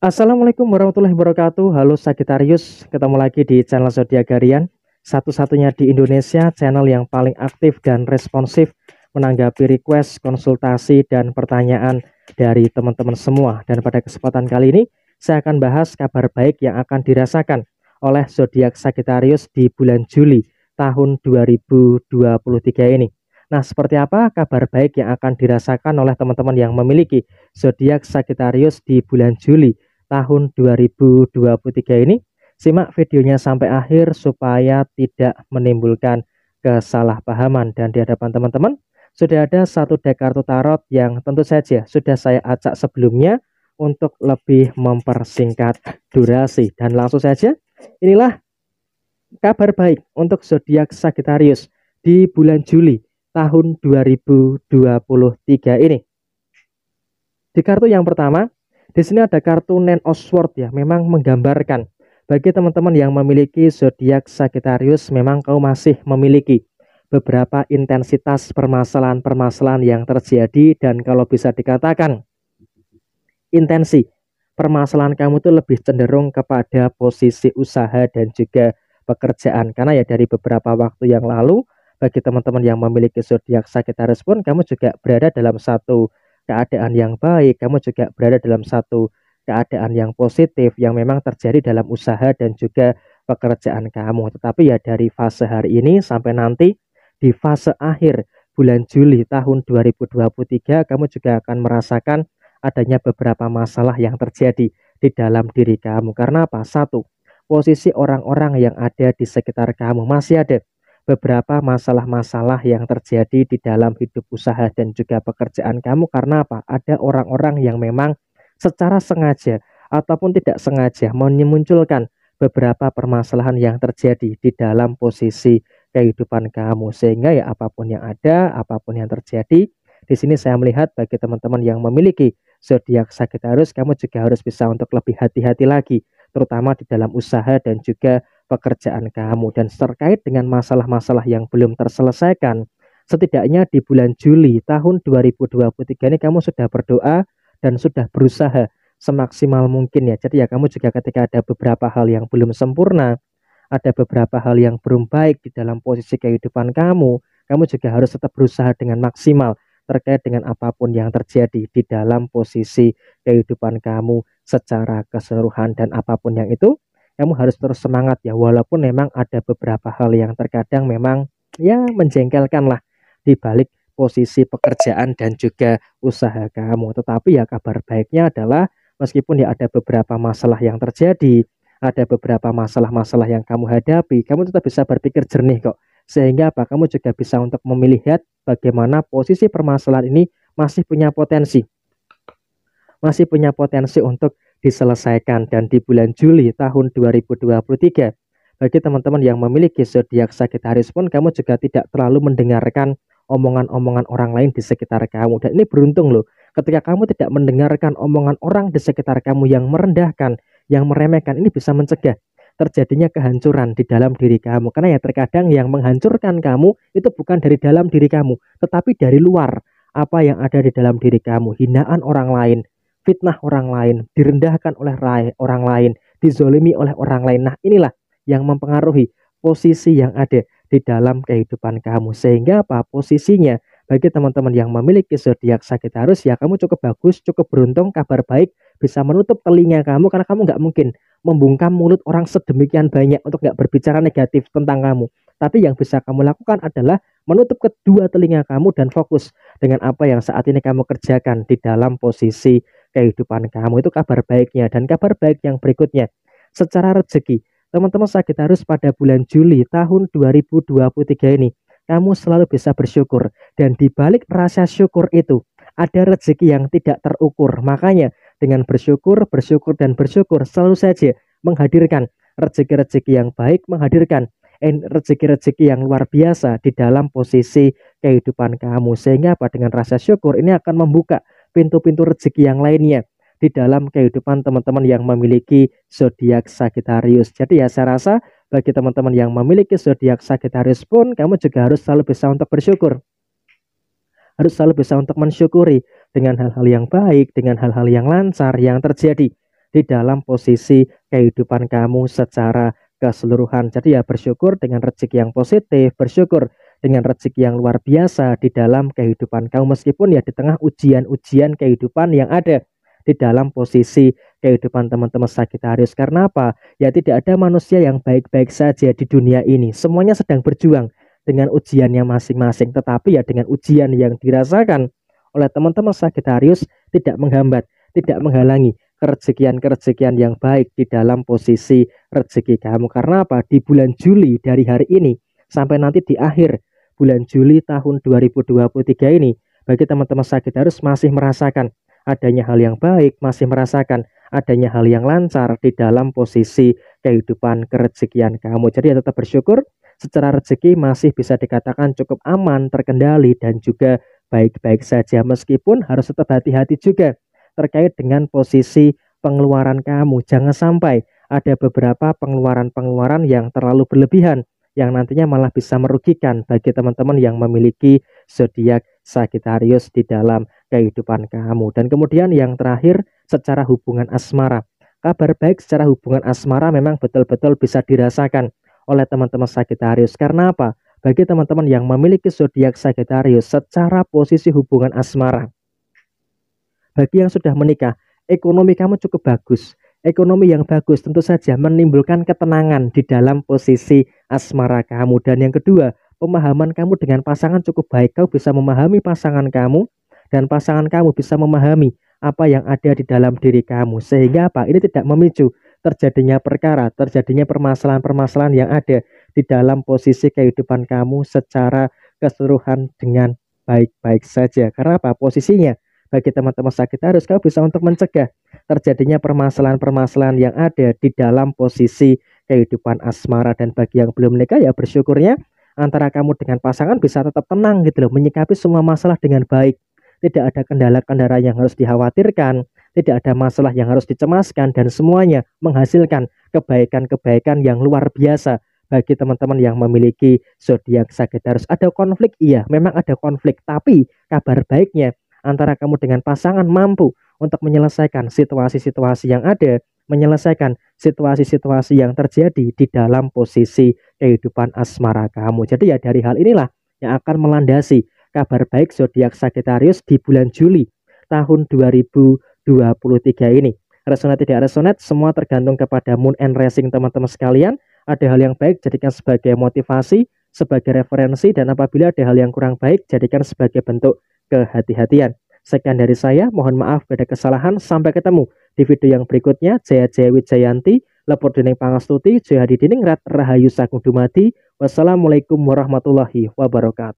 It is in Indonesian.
Assalamualaikum warahmatullahi wabarakatuh. Halo Sagittarius, ketemu lagi di channel Zodiac Garian, satu-satunya di Indonesia channel yang paling aktif dan responsif menanggapi request, konsultasi dan pertanyaan dari teman-teman semua. Dan pada kesempatan kali ini saya akan bahas kabar baik yang akan dirasakan oleh zodiak Sagittarius di bulan Juli tahun 2023 ini. Nah, seperti apa kabar baik yang akan dirasakan oleh teman-teman yang memiliki zodiak Sagittarius di bulan Juli tahun 2023 ini. Simak videonya sampai akhir supaya tidak menimbulkan kesalahpahaman dan di hadapan teman-teman sudah ada satu deck kartu tarot yang tentu saja sudah saya acak sebelumnya untuk lebih mempersingkat durasi dan langsung saja inilah kabar baik untuk zodiak Sagittarius di bulan Juli tahun 2023 ini. Di kartu yang pertama di sini ada kartu Nen Osword ya, memang menggambarkan. Bagi teman-teman yang memiliki zodiak Sagittarius, memang kau masih memiliki beberapa intensitas permasalahan-permasalahan yang terjadi dan kalau bisa dikatakan intensi permasalahan kamu itu lebih cenderung kepada posisi usaha dan juga pekerjaan karena ya dari beberapa waktu yang lalu bagi teman-teman yang memiliki zodiak Sagittarius pun kamu juga berada dalam satu keadaan yang baik, kamu juga berada dalam satu keadaan yang positif yang memang terjadi dalam usaha dan juga pekerjaan kamu. Tetapi ya dari fase hari ini sampai nanti di fase akhir bulan Juli tahun 2023 kamu juga akan merasakan adanya beberapa masalah yang terjadi di dalam diri kamu. Karena apa? Satu, posisi orang-orang yang ada di sekitar kamu masih ada beberapa masalah-masalah yang terjadi di dalam hidup usaha dan juga pekerjaan kamu karena apa? Ada orang-orang yang memang secara sengaja ataupun tidak sengaja memunculkan beberapa permasalahan yang terjadi di dalam posisi kehidupan kamu sehingga ya apapun yang ada, apapun yang terjadi, di sini saya melihat bagi teman-teman yang memiliki zodiak Sagittarius kamu juga harus bisa untuk lebih hati-hati lagi terutama di dalam usaha dan juga pekerjaan kamu dan terkait dengan masalah-masalah yang belum terselesaikan. Setidaknya di bulan Juli tahun 2023 ini kamu sudah berdoa dan sudah berusaha semaksimal mungkin ya. Jadi ya kamu juga ketika ada beberapa hal yang belum sempurna, ada beberapa hal yang belum baik di dalam posisi kehidupan kamu, kamu juga harus tetap berusaha dengan maksimal terkait dengan apapun yang terjadi di dalam posisi kehidupan kamu secara keseluruhan dan apapun yang itu kamu harus terus semangat ya walaupun memang ada beberapa hal yang terkadang memang ya menjengkelkan lah di balik posisi pekerjaan dan juga usaha kamu. Tetapi ya kabar baiknya adalah meskipun ya ada beberapa masalah yang terjadi, ada beberapa masalah-masalah yang kamu hadapi, kamu tetap bisa berpikir jernih kok. Sehingga apa? Kamu juga bisa untuk memilihat bagaimana posisi permasalahan ini masih punya potensi. Masih punya potensi untuk diselesaikan dan di bulan Juli tahun 2023 bagi teman-teman yang memiliki zodiak Sagittarius pun kamu juga tidak terlalu mendengarkan omongan-omongan orang lain di sekitar kamu dan ini beruntung loh ketika kamu tidak mendengarkan omongan orang di sekitar kamu yang merendahkan yang meremehkan ini bisa mencegah terjadinya kehancuran di dalam diri kamu karena ya terkadang yang menghancurkan kamu itu bukan dari dalam diri kamu tetapi dari luar apa yang ada di dalam diri kamu hinaan orang lain fitnah orang lain, direndahkan oleh orang lain, dizolimi oleh orang lain. Nah inilah yang mempengaruhi posisi yang ada di dalam kehidupan kamu. Sehingga apa posisinya bagi teman-teman yang memiliki zodiak harus ya kamu cukup bagus, cukup beruntung, kabar baik bisa menutup telinga kamu karena kamu nggak mungkin membungkam mulut orang sedemikian banyak untuk nggak berbicara negatif tentang kamu. Tapi yang bisa kamu lakukan adalah menutup kedua telinga kamu dan fokus dengan apa yang saat ini kamu kerjakan di dalam posisi kehidupan kamu itu kabar baiknya dan kabar baik yang berikutnya secara rezeki teman-teman sakit harus pada bulan Juli tahun 2023 ini kamu selalu bisa bersyukur dan dibalik rasa syukur itu ada rezeki yang tidak terukur makanya dengan bersyukur bersyukur dan bersyukur selalu saja menghadirkan rezeki-rezeki yang baik menghadirkan rezeki-rezeki yang luar biasa di dalam posisi kehidupan kamu sehingga apa dengan rasa syukur ini akan membuka pintu-pintu rezeki yang lainnya di dalam kehidupan teman-teman yang memiliki zodiak Sagittarius. Jadi ya saya rasa bagi teman-teman yang memiliki zodiak Sagittarius pun kamu juga harus selalu bisa untuk bersyukur. Harus selalu bisa untuk mensyukuri dengan hal-hal yang baik, dengan hal-hal yang lancar yang terjadi di dalam posisi kehidupan kamu secara keseluruhan. Jadi ya bersyukur dengan rezeki yang positif, bersyukur dengan rezeki yang luar biasa di dalam kehidupan kamu meskipun ya di tengah ujian-ujian kehidupan yang ada di dalam posisi kehidupan teman-teman Sagitarius. Karena apa? Ya tidak ada manusia yang baik-baik saja di dunia ini. Semuanya sedang berjuang dengan ujiannya masing-masing. Tetapi ya dengan ujian yang dirasakan oleh teman-teman Sagitarius tidak menghambat, tidak menghalangi kerezekian-kerezekian yang baik di dalam posisi rezeki kamu. Karena apa? Di bulan Juli dari hari ini sampai nanti di akhir bulan Juli tahun 2023 ini bagi teman-teman sakit harus masih merasakan adanya hal yang baik, masih merasakan adanya hal yang lancar di dalam posisi kehidupan kerezekian kamu. Jadi ya tetap bersyukur secara rezeki masih bisa dikatakan cukup aman, terkendali dan juga baik-baik saja meskipun harus tetap hati-hati juga terkait dengan posisi pengeluaran kamu. Jangan sampai ada beberapa pengeluaran-pengeluaran yang terlalu berlebihan yang nantinya malah bisa merugikan bagi teman-teman yang memiliki zodiak Sagittarius di dalam kehidupan kamu. Dan kemudian yang terakhir secara hubungan asmara. Kabar baik secara hubungan asmara memang betul-betul bisa dirasakan oleh teman-teman Sagittarius. Karena apa? Bagi teman-teman yang memiliki zodiak Sagittarius secara posisi hubungan asmara. Bagi yang sudah menikah, ekonomi kamu cukup bagus ekonomi yang bagus tentu saja menimbulkan ketenangan di dalam posisi asmara kamu. Dan yang kedua, pemahaman kamu dengan pasangan cukup baik. Kau bisa memahami pasangan kamu dan pasangan kamu bisa memahami apa yang ada di dalam diri kamu. Sehingga apa? Ini tidak memicu terjadinya perkara, terjadinya permasalahan-permasalahan yang ada di dalam posisi kehidupan kamu secara keseluruhan dengan baik-baik saja. Karena apa? Posisinya bagi teman-teman sakit harus kau bisa untuk mencegah terjadinya permasalahan-permasalahan yang ada di dalam posisi kehidupan asmara dan bagi yang belum menikah ya bersyukurnya antara kamu dengan pasangan bisa tetap tenang gitu loh menyikapi semua masalah dengan baik tidak ada kendala-kendala yang harus dikhawatirkan tidak ada masalah yang harus dicemaskan dan semuanya menghasilkan kebaikan-kebaikan yang luar biasa bagi teman-teman yang memiliki zodiak Sagittarius ada konflik iya memang ada konflik tapi kabar baiknya antara kamu dengan pasangan mampu untuk menyelesaikan situasi-situasi yang ada, menyelesaikan situasi-situasi yang terjadi di dalam posisi kehidupan asmara kamu. Jadi ya dari hal inilah yang akan melandasi kabar baik zodiak Sagittarius di bulan Juli tahun 2023 ini. Resonat tidak resonat semua tergantung kepada moon and Rising teman-teman sekalian. Ada hal yang baik jadikan sebagai motivasi, sebagai referensi dan apabila ada hal yang kurang baik jadikan sebagai bentuk kehati-hatian. Sekian dari saya, mohon maaf pada kesalahan. Sampai ketemu di video yang berikutnya. Jaya Jaya Wijayanti, Lepur Dining Pangastuti, Jaya Rat, Rahayu Sagung Dumati Wassalamualaikum warahmatullahi wabarakatuh.